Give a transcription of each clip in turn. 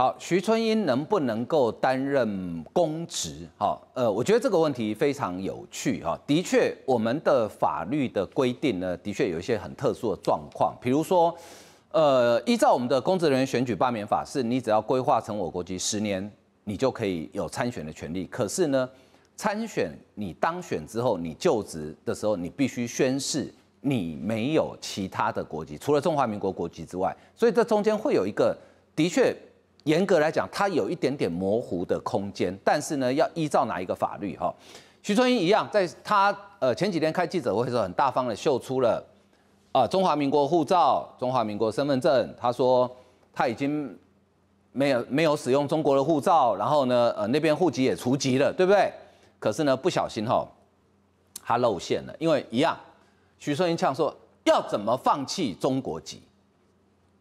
好，徐春英能不能够担任公职？好，呃，我觉得这个问题非常有趣哈。的确，我们的法律的规定呢，的确有一些很特殊的状况。比如说，呃，依照我们的公职人员选举罢免法，是你只要规划成我国籍十年，你就可以有参选的权利。可是呢，参选你当选之后，你就职的时候，你必须宣誓你没有其他的国籍，除了中华民国国籍之外。所以这中间会有一个，的确。严格来讲，它有一点点模糊的空间，但是呢，要依照哪一个法律？哈，徐春英一样，在他呃前几天开记者会时，很大方的秀出了啊中华民国护照、中华民国身份证。他说他已经没有没有使用中国的护照，然后呢，呃那边户籍也除籍了，对不对？可是呢，不小心哈，他露馅了，因为一样，徐春英呛说要怎么放弃中国籍？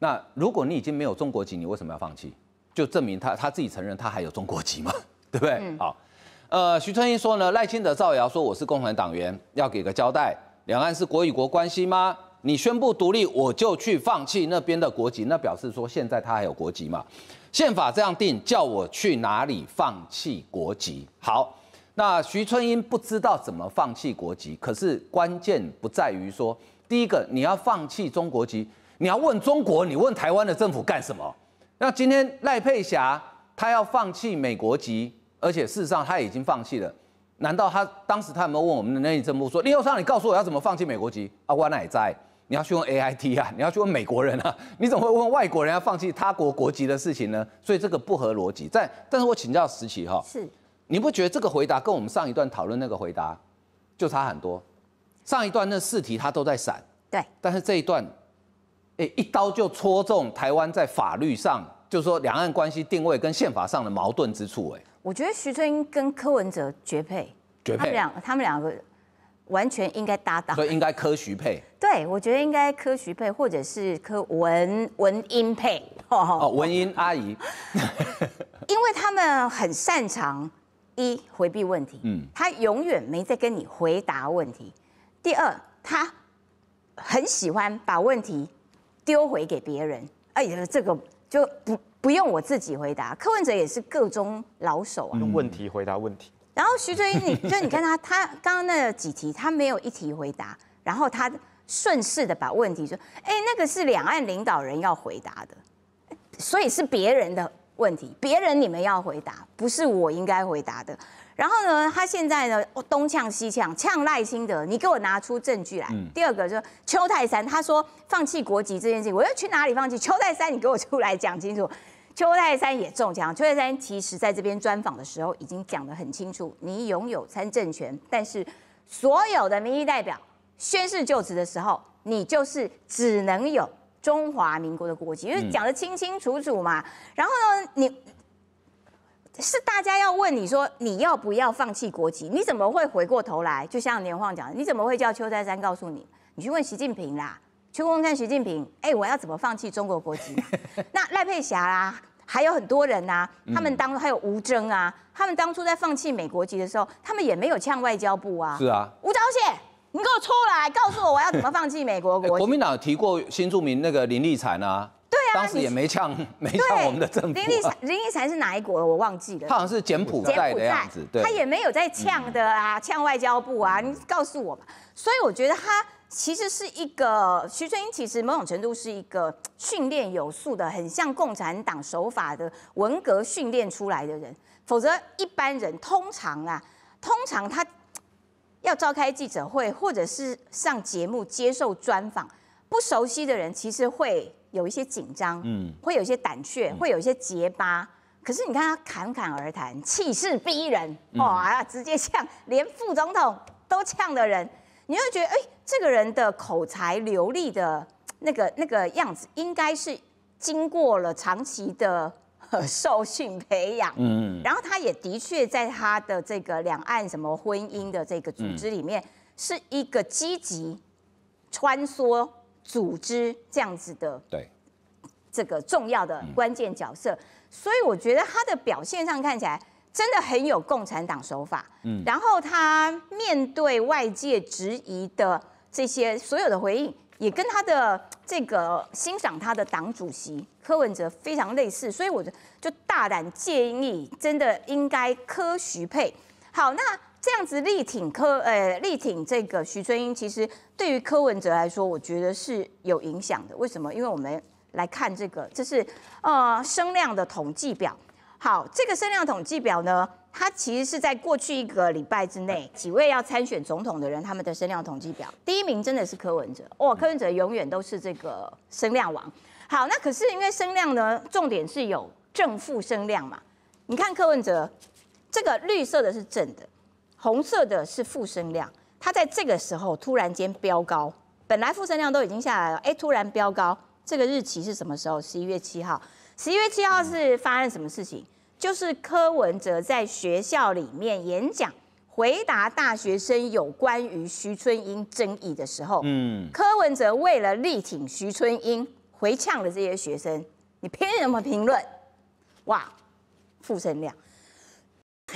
那如果你已经没有中国籍，你为什么要放弃？就证明他他自己承认他还有中国籍嘛，对不对？好，呃，徐春英说呢，赖清德造谣说我是共产党员，要给个交代。两岸是国与国关系吗？你宣布独立，我就去放弃那边的国籍，那表示说现在他还有国籍嘛？宪法这样定，叫我去哪里放弃国籍？好，那徐春英不知道怎么放弃国籍，可是关键不在于说，第一个你要放弃中国籍，你要问中国，你问台湾的政府干什么？那今天赖佩霞她要放弃美国籍，而且事实上她已经放弃了。难道她当时她有没有问我们的内政部说，你有昌，你告诉我要怎么放弃美国籍啊？我哪在？你要去问 A I T 啊，你要去问美国人啊？你怎么会问外国人要放弃他国国籍的事情呢？所以这个不合逻辑。但但是我请教石奇哈，是，你不觉得这个回答跟我们上一段讨论那个回答就差很多？上一段那四题他都在闪，对，但是这一段。哎，一刀就戳中台湾在法律上，就是说两岸关系定位跟宪法上的矛盾之处。哎，我觉得徐春英跟柯文哲绝配，绝配。两他们两个完全应该搭档，所以应该柯徐配。对，我觉得应该柯徐配，或者是柯文文英配。哦，文英阿姨，因为他们很擅长一回避问题，嗯，他永远没在跟你回答问题。第二，他很喜欢把问题。丢回给别人，哎，这个就不不用我自己回答。柯文哲也是个中老手啊，用问题回答问题。然后徐翠英，你 就你看他，他刚刚那几题，他没有一题回答，然后他顺势的把问题说，哎，那个是两岸领导人要回答的，所以是别人的问题，别人你们要回答，不是我应该回答的。然后呢，他现在呢，东呛西呛，呛赖清德，你给我拿出证据来。第二个就是邱泰山，他说放弃国籍这件事情，我要去哪里放弃？邱泰山，你给我出来讲清楚。邱泰山也中枪，邱泰山其实在这边专访的时候已经讲得很清楚，你拥有参政权，但是所有的民意代表宣誓就职的时候，你就是只能有中华民国的国籍，因为讲得清清楚楚嘛。然后呢，你。是大家要问你说你要不要放弃国籍？你怎么会回过头来？就像连晃讲，你怎么会叫邱三三告诉你？你去问习近平啦，邱问看习近平，哎，我要怎么放弃中国国籍？那赖佩霞啦，还有很多人呐，他们当初还有吴征啊，他们当初在放弃美国籍的时候，他们也没有呛外交部啊。是啊，吴钊燮，你给我出来，告诉我我要怎么放弃美国 国籍？国民党提过新著名那个林立才呢。当时也没呛，没呛我们的政府。林立林立三是一国？我忘记了，他好像是柬埔寨的样子。他也没有在呛的啊，呛外交部啊，你告诉我嘛。所以我觉得他其实是一个徐春英，其实某种程度是一个训练有素的，很像共产党手法的文革训练出来的人。否则一般人通常啊，通常他要召开记者会，或者是上节目接受专访。不熟悉的人其实会有一些紧张，嗯，会有一些胆怯，会有一些结巴。可是你看他侃侃而谈，气势逼人，哇，直接呛连副总统都呛的人，你会觉得，哎，这个人的口才流利的那个那个样子，应该是经过了长期的受训培养。嗯，然后他也的确在他的这个两岸什么婚姻的这个组织里面，是一个积极穿梭。组织这样子的，对，这个重要的关键角色，所以我觉得他的表现上看起来真的很有共产党手法。嗯，然后他面对外界质疑的这些所有的回应，也跟他的这个欣赏他的党主席柯文哲非常类似，所以我就就大胆建议，真的应该柯徐配。好，那。这样子力挺柯，呃，力挺这个徐春英，其实对于柯文哲来说，我觉得是有影响的。为什么？因为我们来看这个，这是呃声量的统计表。好，这个声量统计表呢，它其实是在过去一个礼拜之内几位要参选总统的人他们的声量统计表。第一名真的是柯文哲，哇，柯文哲永远都是这个声量王。好，那可是因为声量呢，重点是有正负声量嘛。你看柯文哲，这个绿色的是正的。红色的是复生量，它在这个时候突然间飙高，本来复生量都已经下来了，哎，突然飙高。这个日期是什么时候？十一月七号。十一月七号是发生什么事情？就是柯文哲在学校里面演讲，回答大学生有关于徐春英争议的时候，嗯，柯文哲为了力挺徐春英，回呛了这些学生，你凭什么评论？哇，负生量。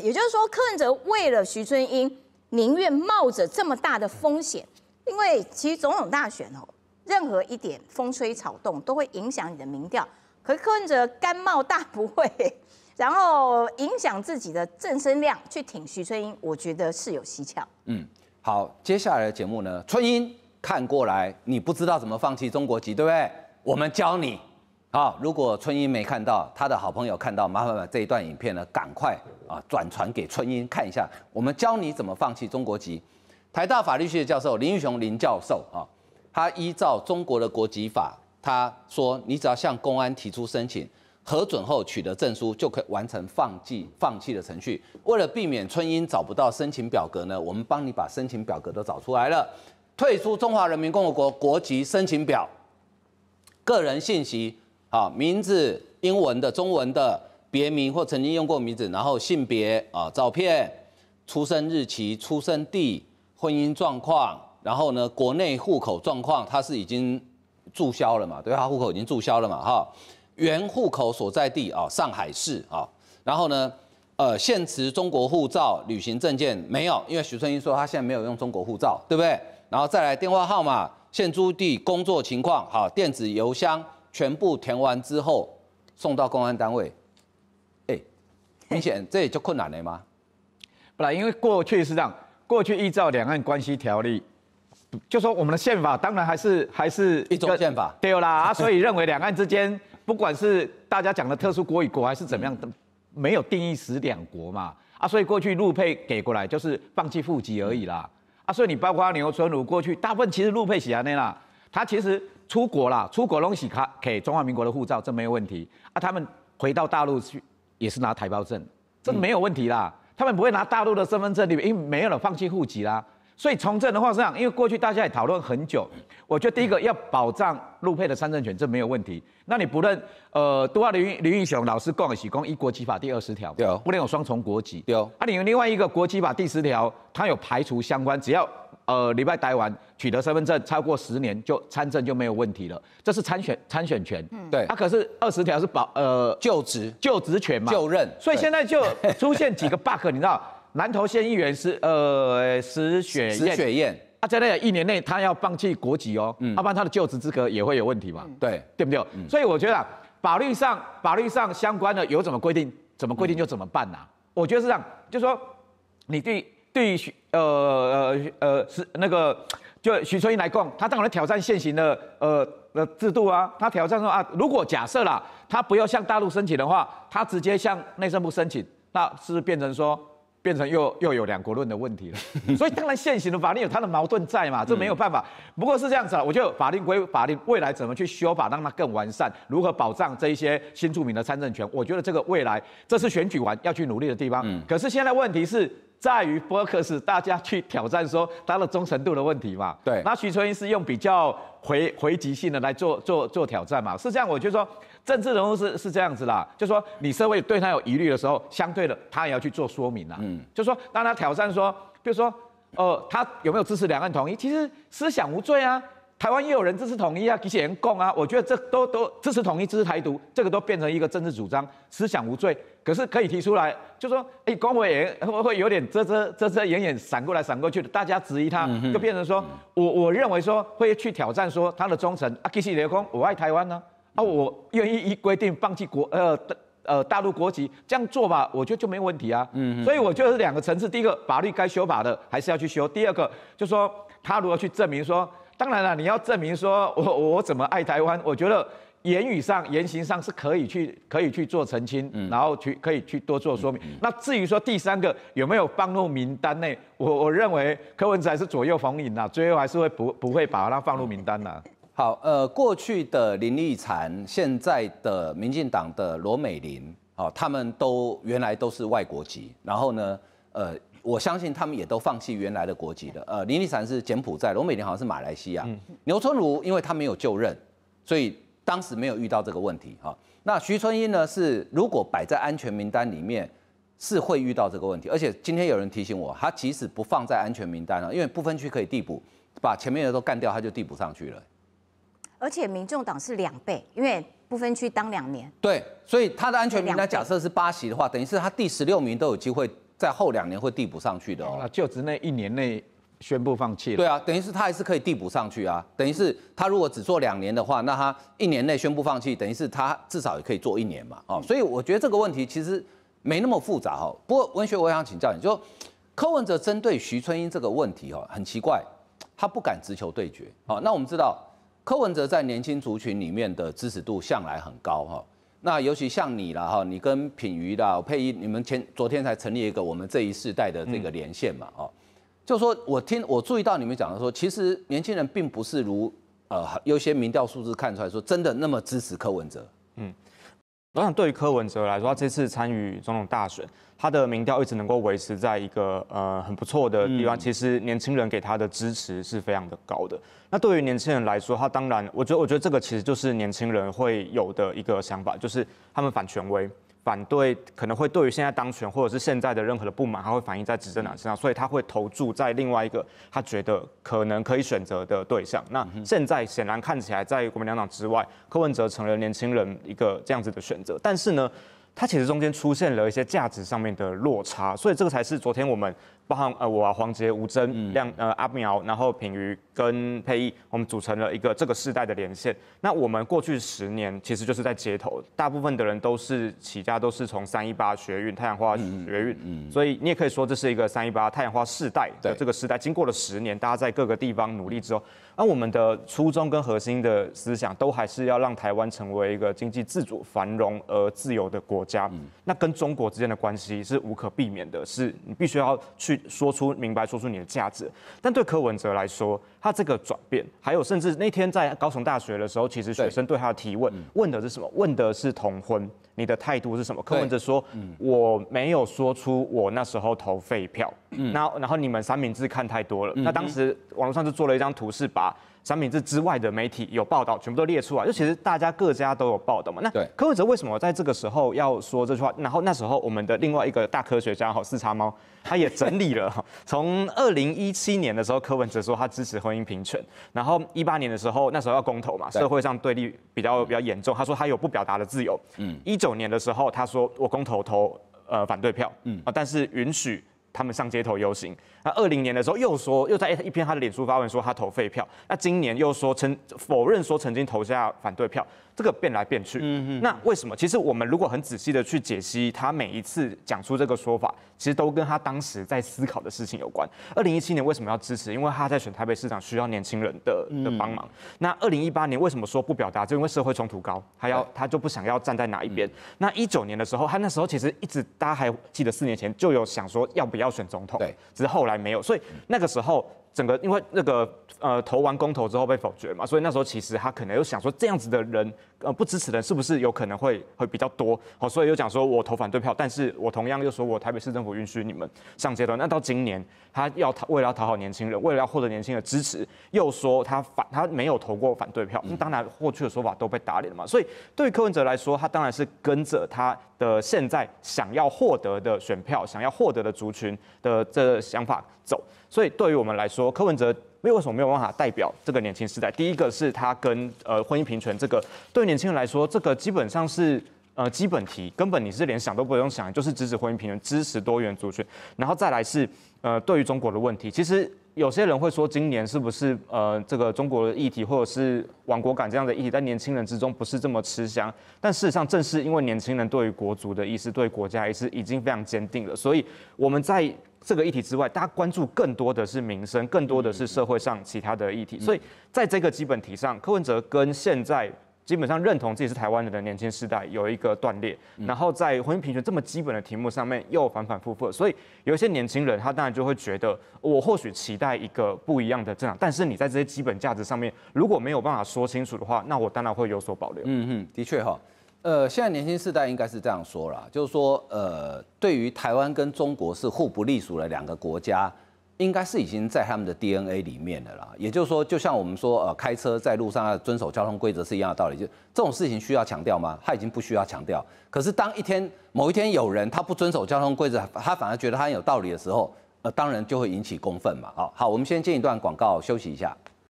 也就是说，柯文哲为了徐春英，宁愿冒着这么大的风险，因为其实总统大选哦，任何一点风吹草动都会影响你的民调。可是柯文哲甘冒大不会，然后影响自己的政声量，去挺徐春英，我觉得是有蹊跷。嗯，好，接下来的节目呢，春英看过来，你不知道怎么放弃中国籍，对不对？我们教你。好，如果春英没看到，他的好朋友看到，麻烦把这一段影片呢赶快啊转传给春英看一下。我们教你怎么放弃中国籍，台大法律系的教授林玉雄林教授啊，他依照中国的国籍法，他说你只要向公安提出申请，核准后取得证书，就可以完成放弃放弃的程序。为了避免春英找不到申请表格呢，我们帮你把申请表格都找出来了，《退出中华人民共和国国籍申请表》，个人信息。好，名字，英文的、中文的别名或曾经用过名字，然后性别啊，照片，出生日期、出生地、婚姻状况，然后呢，国内户口状况，他是已经注销了嘛？对，他户口已经注销了嘛？哈，原户口所在地啊，上海市啊，然后呢，呃，现持中国护照、旅行证件没有？因为徐春英说他现在没有用中国护照，对不对？然后再来电话号码、现住地、工作情况，好，电子邮箱。全部填完之后送到公安单位，哎，明显这也就困难了吗？不啦，因为过去是这样。过去依照两岸关系条例，就说我们的宪法当然还是还是一种宪法，对啦啊，所以认为两岸之间不管是大家讲的特殊国与国还是怎么样的，没有定义死两国嘛啊，所以过去陆配给过来就是放弃户籍而已啦啊，所以你包括牛春如过去大部分其实陆配喜来那啦，他其实。出国啦，出国东西卡给中华民国的护照，这没有问题啊。他们回到大陆去也是拿台胞证，这没有问题啦。他们不会拿大陆的身份证，因为没有了，放弃户籍啦。所以从这是这样，因为过去大家也讨论很久，我觉得第一个要保障陆配的三证权，这没有问题。那你不论呃，都要林林英雄老师共喜许光一国籍法第二十条，对哦，不能有双重国籍，对哦。啊，你有另外一个国籍法第十条，它有排除相关，只要。呃，礼拜待完，取得身份证超过十年就参政就没有问题了。这是参选参选权，对他可是二十条是保呃就职就职权嘛，就任。所以现在就出现几个 bug，你知道南投县议员是呃石雪燕，石雪他、啊，真的，一年内他要放弃国籍哦，要不然他的就职资格也会有问题嘛。对，对不对？所以我觉得法律上法律上相关的有怎么规定，怎么规定就怎么办呐？我觉得是这样，就是说你对对于呃呃呃是那个，就徐春英来讲，他当然挑战现行的呃的制度啊，他挑战说啊，如果假设啦，他不要向大陆申请的话，他直接向内政部申请，那是变成说变成又又有两国论的问题了。所以当然现行的法律有它的矛盾在嘛，这没有办法。不过是这样子啊，我就法律归法律，未来怎么去修法让它更完善，如何保障这一些新住民的参政权，我觉得这个未来这是选举完要去努力的地方。可是现在问题是。在于 c 克斯大家去挑战说他的忠诚度的问题嘛？对。那徐春英是用比较回回击性的来做做做挑战嘛？是这样，我就说政治人物是是这样子啦，就说你社会对他有疑虑的时候，相对的他也要去做说明啦。嗯，就说当他挑战说，比如说呃他有没有支持两岸统一，其实思想无罪啊。台湾也有人支持统一啊，给钱共啊，我觉得这都都支持统一、支持台独，这个都变成一个政治主张、思想无罪。可是可以提出来，就说，哎，公委会不会有点遮遮遮遮掩掩、闪过来闪过去的？大家质疑他，就变成说我我认为说会去挑战说他的忠诚啊，给钱共，我爱台湾呢啊，我愿意依规定放弃国呃呃大陆国籍，这样做吧，我觉得就没问题啊。嗯，所以我觉得是两个层次：第一个法律该修法的还是要去修；第二个就说他如何去证明说。当然了，你要证明说我我怎么爱台湾，我觉得言语上、言行上是可以去可以去做澄清，然后去可以去多做说明。那至于说第三个有没有放入名单内，我我认为柯文哲还是左右逢迎啦，最后还是会不不会把他放入名单啦。好，呃，过去的林立禅，现在的民进党的罗美玲，哦，他们都原来都是外国籍，然后呢，呃。我相信他们也都放弃原来的国籍了。呃，林立禅是柬埔寨，罗美玲好像是马来西亚。牛春如因为他没有就任，所以当时没有遇到这个问题哈。那徐春英呢？是如果摆在安全名单里面，是会遇到这个问题。而且今天有人提醒我，他即使不放在安全名单了，因为不分区可以递补，把前面的都干掉，他就递补上去了。而且民众党是两倍，因为不分区当两年。对，所以他的安全名单假设是八席的话，等于是他第十六名都有机会。在后两年会递补上去的，那就职那一年内宣布放弃了。对啊，等于是他还是可以递补上去啊。等于是他如果只做两年的话，那他一年内宣布放弃，等于是他至少也可以做一年嘛。哦，所以我觉得这个问题其实没那么复杂哈。不过文学，我想请教你，就柯文哲针对徐春英这个问题哈，很奇怪，他不敢直球对决。哦，那我们知道柯文哲在年轻族群里面的支持度向来很高哈。那尤其像你了哈，你跟品瑜的配音，你们前昨天才成立一个我们这一世代的这个连线嘛，哦，就是说我听我注意到你们讲的说，其实年轻人并不是如呃有些民调数字看出来说，真的那么支持柯文哲，嗯。我想，对于柯文哲来说，他这次参与总统大选，他的民调一直能够维持在一个呃很不错的地方。其实，年轻人给他的支持是非常的高的。那对于年轻人来说，他当然，我觉得，我觉得这个其实就是年轻人会有的一个想法，就是他们反权威。反对可能会对于现在当权或者是现在的任何的不满，他会反映在执政党身上，所以他会投注在另外一个他觉得可能可以选择的对象。那现在显然看起来，在国民党之外，柯文哲成了年轻人一个这样子的选择。但是呢，他其实中间出现了一些价值上面的落差，所以这个才是昨天我们。包含呃，我黄杰、吴征、亮、呃阿苗，然后品瑜跟佩艺，我们组成了一个这个世代的连线。那我们过去十年其实就是在接头，大部分的人都是起家都是从三一八学运、太阳花学运，所以你也可以说这是一个三一八太阳花世代的这个时代，经过了十年，大家在各个地方努力之后。那我们的初衷跟核心的思想，都还是要让台湾成为一个经济自主、繁荣而自由的国家。那跟中国之间的关系是无可避免的，是你必须要去说出、明白、说出你的价值。但对柯文哲来说，他这个转变，还有甚至那天在高雄大学的时候，其实学生对他的提问，问的是什么？问的是同婚，你的态度是什么？柯文哲说：“我没有说出我那时候投废票。”那然后你们三明治看太多了。那当时网络上就做了一张图，是把三明治之外的媒体有报道全部都列出来，就其实大家各家都有报道嘛。那柯文哲为什么在这个时候要说这句话？然后那时候我们的另外一个大科学家哈四叉猫，他也整理了，从二零一七年的时候，柯文哲说他支持婚姻平权。然后一八年的时候，那时候要公投嘛，社会上对立比较比较严重，他说他有不表达的自由。嗯。一九年的时候，他说我公投投呃反对票。嗯。啊，但是允许。他们上街头游行，那二零年的时候又说，又在一篇他的脸书发文说他投废票，那今年又说曾否认说曾经投下反对票。这个变来变去，那为什么？其实我们如果很仔细的去解析，他每一次讲出这个说法，其实都跟他当时在思考的事情有关。二零一七年为什么要支持？因为他在选台北市长需要年轻人的的帮忙。那二零一八年为什么说不表达？就因为社会冲突高，他要他就不想要站在哪一边。那一九年的时候，他那时候其实一直，大家还记得四年前就有想说要不要选总统，对，只是后来没有，所以那个时候。整个因为那个呃投完公投之后被否决嘛，所以那时候其实他可能又想说这样子的人呃不支持的人是不是有可能会会比较多，好，所以又讲说我投反对票，但是我同样又说我台北市政府允许你们上街头。那到今年他要讨为了要讨好年轻人，为了要获得年轻人支持，又说他反他没有投过反对票，那当然过去的说法都被打脸嘛，所以对于柯文哲来说，他当然是跟着他。的现在想要获得的选票，想要获得的族群的这想法走，所以对于我们来说，柯文哲为为什么没有办法代表这个年轻时代？第一个是他跟呃婚姻平权这个，对年轻人来说，这个基本上是呃基本题，根本你是连想都不用想，就是支持婚姻平权，支持多元族群，然后再来是呃对于中国的问题，其实。有些人会说，今年是不是呃，这个中国的议题或者是亡国感这样的议题，在年轻人之中不是这么吃香？但事实上，正是因为年轻人对于国足的意识、对国家意识已经非常坚定了，所以我们在这个议题之外，大家关注更多的是民生，更多的是社会上其他的议题。所以在这个基本题上，柯文哲跟现在。基本上认同自己是台湾人的年轻世代有一个断裂，然后在婚姻平权这么基本的题目上面又反反复复，所以有一些年轻人他当然就会觉得我或许期待一个不一样的政党，但是你在这些基本价值上面如果没有办法说清楚的话，那我当然会有所保留。嗯哼，的确哈，呃，现在年轻世代应该是这样说啦，就是说呃，对于台湾跟中国是互不隶属的两个国家。应该是已经在他们的 DNA 里面的啦，也就是说，就像我们说，呃，开车在路上要遵守交通规则是一样的道理，就这种事情需要强调吗？他已经不需要强调。可是当一天某一天有人他不遵守交通规则，他反而觉得他很有道理的时候，呃，当然就会引起公愤嘛。好好，我们先进一段广告休息一下。